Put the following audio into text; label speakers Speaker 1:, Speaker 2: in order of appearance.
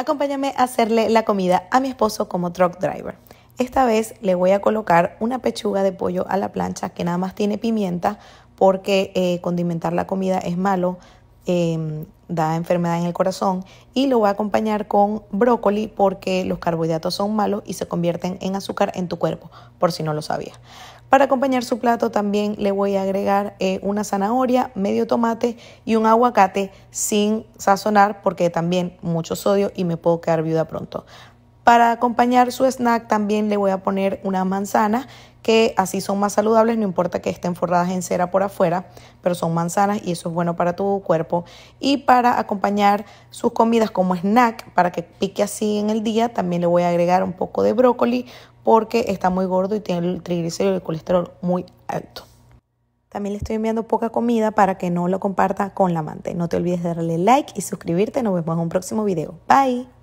Speaker 1: Acompáñame a hacerle la comida a mi esposo como truck driver. Esta vez le voy a colocar una pechuga de pollo a la plancha que nada más tiene pimienta porque eh, condimentar la comida es malo, em, da enfermedad en el corazón y lo voy a acompañar con brócoli porque los carbohidratos son malos y se convierten en azúcar en tu cuerpo, por si no lo sabías. Para acompañar su plato también le voy a agregar eh, una zanahoria, medio tomate y un aguacate sin sazonar porque también mucho sodio y me puedo quedar viuda pronto. Para acompañar su snack también le voy a poner unas manzanas que así son más saludables, no importa que estén forradas en cera por afuera, pero son manzanas y eso es bueno para tu cuerpo. Y para acompañar sus comidas como snack, para que pique así en el día, también le voy a agregar un poco de brócoli, porque está muy gordo y tiene el triglicérido y el colesterol muy alto. También le estoy enviando poca comida para que no lo comparta con la amante. No te olvides de darle like y suscribirte. Nos vemos en un próximo video. Bye.